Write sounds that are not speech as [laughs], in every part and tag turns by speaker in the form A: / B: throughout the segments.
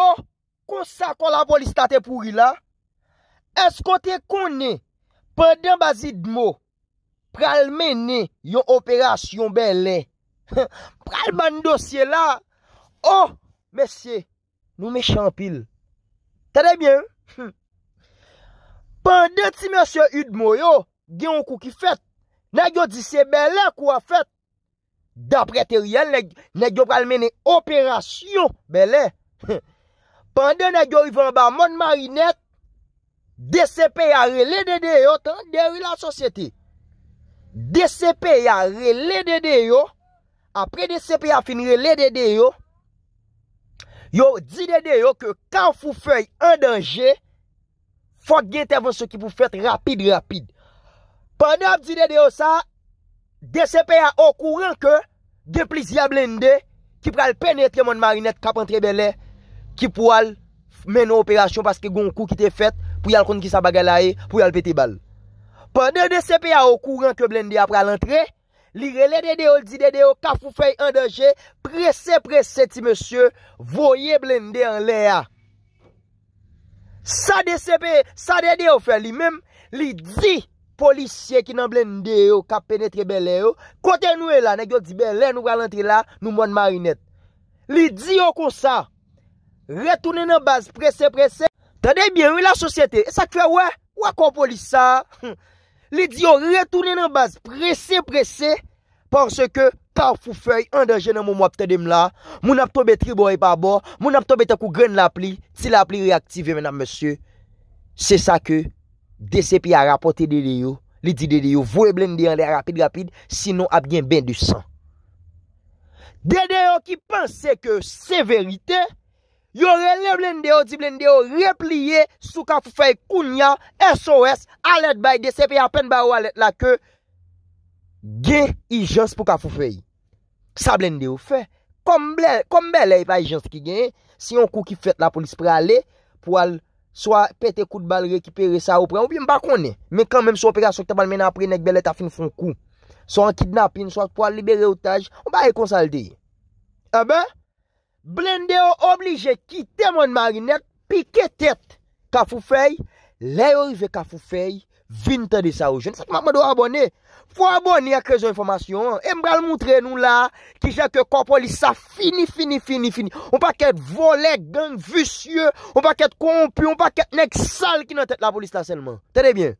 A: Oh, kon sa kon la volistate pouri la, eskote kon ne, panden basi d'mo, pral mene yon operasyon belen, [laughs] pral man dosye la, oh, mesye, nou me champil, tade bien, [laughs] panden ti mesye yon d'mo yo, gen yon kou ki fet, nagyo di se belen kou a fet, da preter yon, nagyo pral mene operasyon belen, hm, [laughs] panden a gyo yon vamba moun marinette, DCP yare le dede yo tan deri la sosyete. DCP yare le dede yo, apre DCP yare finre le dede yo, yo di dede yo ke kan fou fèy an denje, fòk gen tèvon sou ki fou fèt rapide rapide. Panden ap di dede yo sa, DCP yare okou renke, gen plizi a blende, ki pral penetre moun marinette kapantre belè, ki pou al men nou operasyon paske gon kou ki te fet pou yal kon ki sa bagay la e, pou yal peti bal. Pan de de sepe a ou kou ran ki blende a pral antre, li rele de de ou l di de de ou ka fou fey andaje, prese prese ti monsye, voye blende an le a. Sa de sepe, sa de de ou fe, li mem, li di polisye ki nan blende yo ka penetre belen yo, kote nou e la, negyo di belen ou pral antre la, nou moun marinette. Li di yo kon sa, Retounen nan baz presè presè. Tade bien ou la sosyete. E sa kwa wè? Ou akon poli sa? Lidi yo retounen nan baz presè presè. Porsè ke pa fou fèy. Andanjen nan mou mwap tade mla. Moun ap tobe tribo e pa bo. Moun ap tobe te kou gren la pli. Ti la pli reaktive menam monsye. Se sa ke. Desepi a rapote dede yo. Lidi dede yo. Vwe blen de yande rapide rapide. Sinon ap gen ben du san. Dede yo ki panse ke se verite. Se verite. Yo re le blende yo, di blende yo, repliye sou ka fufay kounya, SOS, alet bay de sepe ya pen bay ou alet la ke Gen i jans pou ka fufay Sa blende yo fe Kom bel, kom bel e pa i jans ki gen Si yon kou ki fet la polis prale Pou al, swa pete kou de bal, rekipere sa ou pre, ou bi mba konen Men kan men sou operasyon ki te bal men apre, nek bel et a fin fon kou Sou an kidnapin, swa pou al libere otaj, ou bay e konsalde A eh be? Blende ou oblige ki temon marinek Pike tet kafou fey Le yo rive kafou fey Vinte de sa ou jen Fou abone akrezo informasyon Embral moutre nou la Ki jake kon polis sa fini fini fini Ou pa ket volek gang visye Ou pa ket kompu Ou pa ket nek sal ki nan tet la polis lansenman Tede bien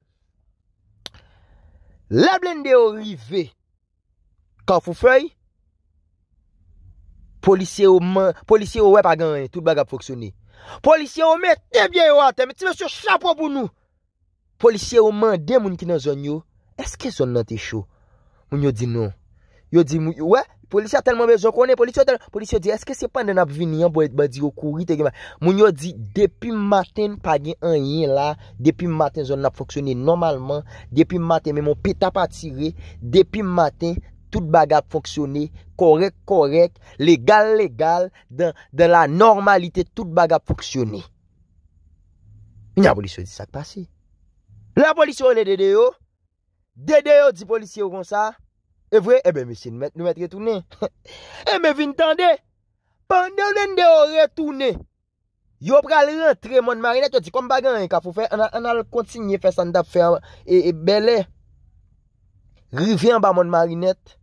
A: Le blende yo rive Kafou fey Polisye ou man, polisye ou wè pa gan yon, tout bag ap foksyone. Polisye ou men, te bie yon ate, me ti mè syo chapo pou nou. Polisye ou man, de moun ki nan zon yon, eske zon nan te chou? Moun yo di non. Yo di, moun, wè, polisye a telman bezon konen, polisye a telman, polisye yo di, eske se pan den ap vini yon, bwa di yo kouri te gen man. Moun yo di, depi maten pa gen an yon la, depi maten zon nan foksyone normalman, depi maten men moun peta pa tire, depi maten, tout bagat foksyone, korek, korek, legal, legal, dan la normalite tout bagat foksyone. Min apolisyon di sak pasi. La polisyon le dede yo, dede yo di polisyon ron sa, e vwe, e be me sin nou met retounen. [laughs] E me vintande, pande ou nen de yo retounen. Yo pral rentre mon marinette, yo di kom bagan yon e ka fow fe, an al kontsigne fesan da fèm, e, e bele, revyen ba mon marinette,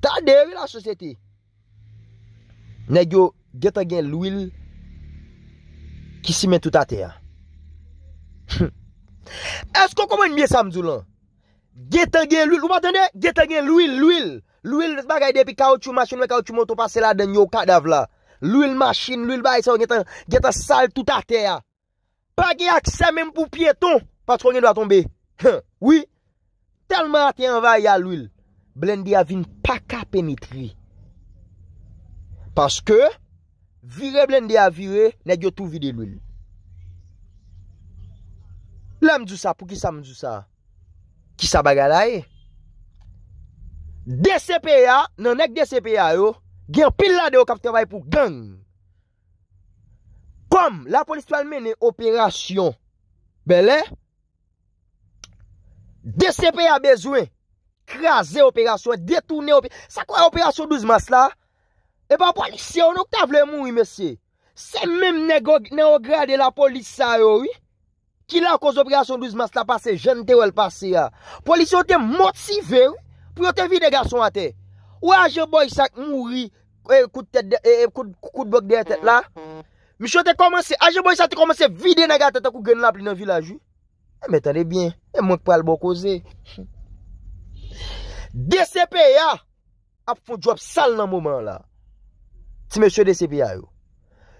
A: Tadevi la sosyete Ne gyo geta gen lwil Kisime tout a teya Esko komon miye samzou lan Geta gen lwil Ou matende geta gen lwil lwil Lwil despak a ide pi kaw chou masin Mwen kaw chou mwoto pase la den yo kada vla Lwil masin lwil bay sa Geta sal tout a teya Pagye ak semen pou pieton Patro nye dwa tombe Telman a ten vay ya lwil Blende ya vin paka penetri. Paske, vire blende ya vire, ne gyo tou vide lul. La mdjousa, pou ki sa mdjousa? Ki sa bagalaye? DCPA, nan ek DCPA yo, gen pil la de yo kap tevay pou gang. Kom, la poliswal menen operasyon. Bele? DCPA bezwen, Ekraze operasyon, detourne operasyon. Sa kwa operasyon 12 mas la? E ba polisyon nou kwa ta vle mouni, mesye. Se menm nan ograde la polisyon la yoi, ki la kwa operasyon 12 mas la pase, jen te wèl pase ya. Ah. Polisyon te motive, pou yo te vide gason a te. Ou aje boy sa mouni, kout bok der tet la? Mishon te komanse, aje boy sa te komanse vide nega te te kou gen la pli nan vilajou. E eh, metan e bin, e eh, mouni pral bo koze. D.C.P. ya ap foun jwap sal nan mouman la Ti me chwe D.C.P. ya yo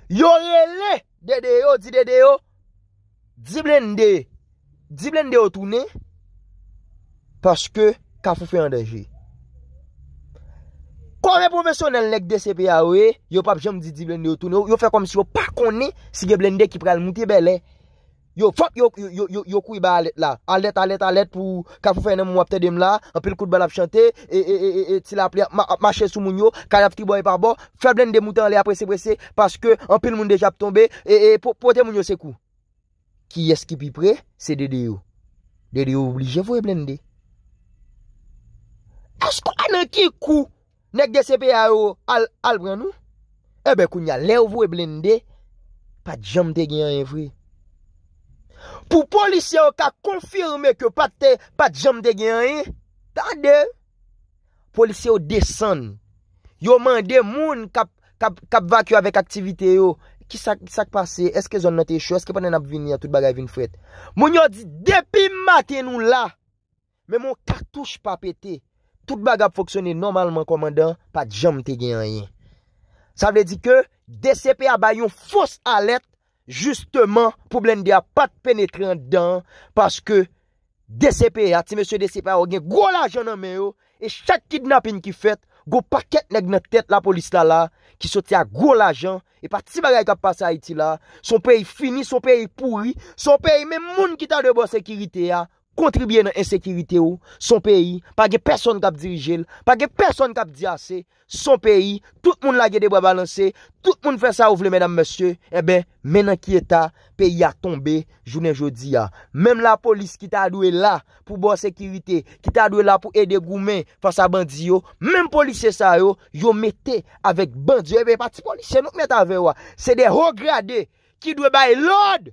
A: Yo le le dede yo, di dede yo Diblende, diblende yo toune Paske ka foun fwe an deje Kone profesyonel lek D.C.P. ya we Yo pap jem di diblende yo toune Yo fe kom si yo pa koni Si geblende ki pre al mouti belen Yo fok yo kou i ba alet la. Alet, alet, alet pou ka pou fè yon moun wapte dem la, anpil kout bal ap chante, e, e, e, e, e, tila ap lè, ma chè sou moun yo, kaya ap ti boye par bo, fè blende moutan lè ap presi presi, paske anpil moun deja ap tombe, e, e, e, pou te moun yo se kou. Ki yes ki pi pre, se dede yo. Dede yo oublije vou e blende. Asko anan ki kou nek de sepe a yo al, al bran nou? Ebe kou nye alè ou vou e blende, pa jom te genye vre. pou polisye yo ka konfirme ke pat jom te gen yon, ta de, polisye yo desen, yo mande moun kap vakyo avèk aktivite yo, ki sak pase, eske zon note yon, eske panen ap vin ya, tout bagay vin fwet, moun yo di, depi maten nou la, men moun kartouche pa pete, tout bagay foksyone normalman komandan, pat jom te gen yon, sa vle di ke, DCP abay yon fos alet, Justeman, poublen de a pat penetre an dan Paske, DCP ya, ti mese DCP ya, o gen gwo la jan an men yo E chak kidnapin ki fet, go paket neg netet la polis la la Ki soti a gwo la jan, e pati bagay kap pasa iti la Son pey fini, son pey pouri, son pey men moun ki ta debo sekirite ya kontribye nan ensekirite ou, son peyi, pa ge person kap dirijel, pa ge person kap diase, son peyi, tout moun la ge debo balanse, tout moun fè sa ou vle, mèdam mèsyè, e eh bè, menan ki eta, peyi a tombe, jounen jodi a. Mèm la polis ki ta adwe la pou bo ansekirite, ki ta adwe la pou ede goumen fòs a bandi yo, mèm polis se sa yo, yo mette avèk bandi yo, e eh bè pati polis se nou mette avè wò, se de ho grade ki dwe bay lòd,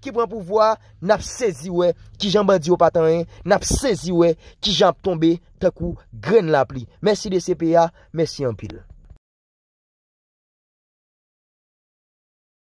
A: Ki pran pou vwa, nap sezi we, ki jan bandi yo patan en, nap sezi we, ki jan tombe, takou gren la pli. Mersi de CPA, mersi an pil.